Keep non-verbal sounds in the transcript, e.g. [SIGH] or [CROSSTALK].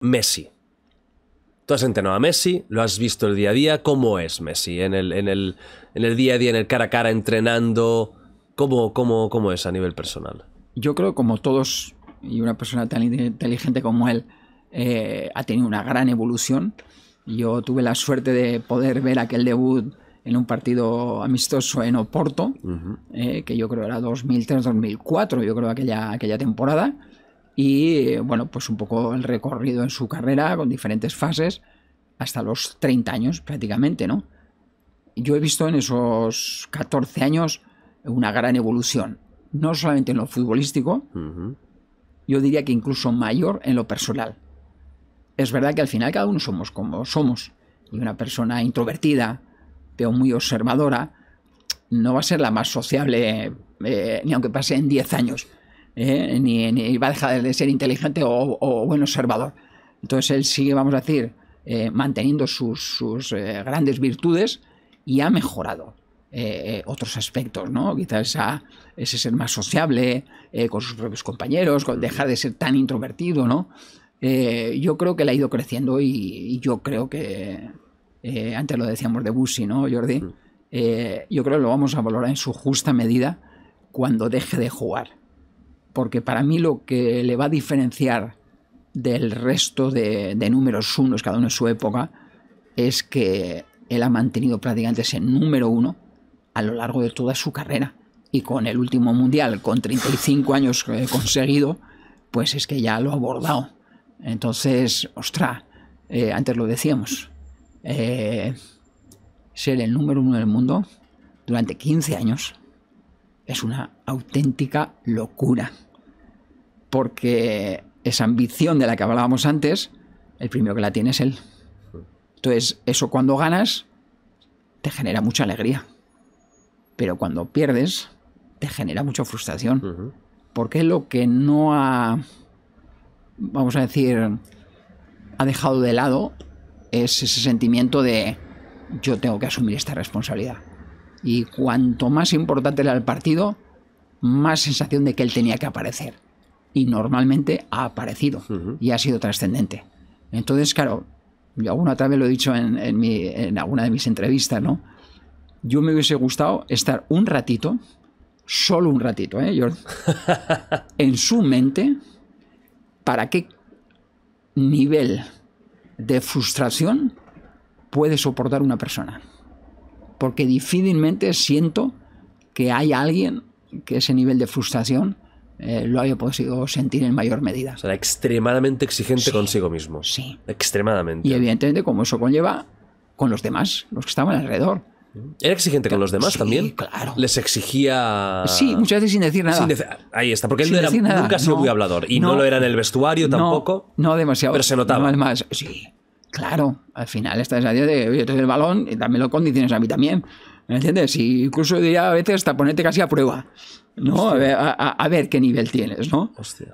Messi. Tú has entrenado a Messi, lo has visto el día a día. ¿Cómo es Messi en el, el, en el día a día, en el cara a cara, entrenando? ¿Cómo, cómo, cómo es a nivel personal? Yo creo como todos, y una persona tan inteligente como él, eh, ha tenido una gran evolución. Yo tuve la suerte de poder ver aquel debut en un partido amistoso en Oporto, eh, que yo creo era 2003-2004, yo creo aquella, aquella temporada y bueno, pues un poco el recorrido en su carrera con diferentes fases hasta los 30 años prácticamente, ¿no? Yo he visto en esos 14 años una gran evolución, no solamente en lo futbolístico, yo diría que incluso mayor en lo personal. Es verdad que al final cada uno somos como somos, y una persona introvertida, pero muy observadora, no va a ser la más sociable, eh, ni aunque pase en 10 años ¿eh? ni, va a dejar de ser inteligente o, buen observador. Entonces él sigue, vamos a decir, eh, manteniendo sus, eh, grandes virtudes y ha mejorado. otros aspectos, ¿no? Quizás ese ser más sociable con sus propios compañeros, con dejar de ser tan introvertido, ¿no? yo creo que le ha ido creciendo y, yo creo que, antes lo decíamos de Bussi, ¿no, Jordi? yo creo que lo vamos a valorar en su justa medida cuando deje de jugar porque para mí lo que le va a diferenciar del resto de, números unos, cada uno en su época, es que él ha mantenido prácticamente ese número uno a lo largo de toda su carrera. Y con el último mundial, con 35 [LAUGHS] años eh, conseguido, pues es que ya lo ha abordado. Entonces, ostra, eh, antes lo decíamos, eh, ser el número uno del mundo durante 15 años es una auténtica locura. Porque esa ambición de la que hablábamos antes, el primero que la tiene es él. Entonces, eso cuando ganas, te genera mucha alegría. Pero cuando pierdes, te genera mucha frustración. Porque lo que no ha, vamos a decir, ha dejado de lado es ese sentimiento de yo tengo que asumir esta responsabilidad. Y cuanto más importante era el partido, más sensación de que él tenía que aparecer. Y normalmente ha aparecido y ha sido trascendente. Entonces, claro, yo alguna otra vez lo he dicho en, alguna de mis entrevistas, ¿no? Yo me hubiese gustado estar un ratito, solo un ratito, ¿eh? Yo, [LAUGHS] en su mente, para qué nivel de frustración puede soportar una persona porque difícilmente siento que hay alguien que ese nivel de frustración eh, lo haya podido sentir en mayor medida. O sea, extremadamente exigente consigo mismo. Sí. Extremadamente. Y evidentemente, como eso conlleva con los demás, los que estaban alrededor. ¿Era exigente con los demás sí, también? claro. ¿Les exigía...? Sí, muchas veces sin decir nada. Ahí está, porque él nunca ha sido muy hablador. Y no, lo era en el vestuario tampoco. No, demasiado. Pero se notaba. más sí. Claro, al final estás a idea de oye, el balón y también lo condiciones a mí también. ¿Me entiendes? Y incluso diría a veces hasta ponerte casi a prueba. ¿No? A ver, a ver, qué nivel tienes, ¿no? Hostia.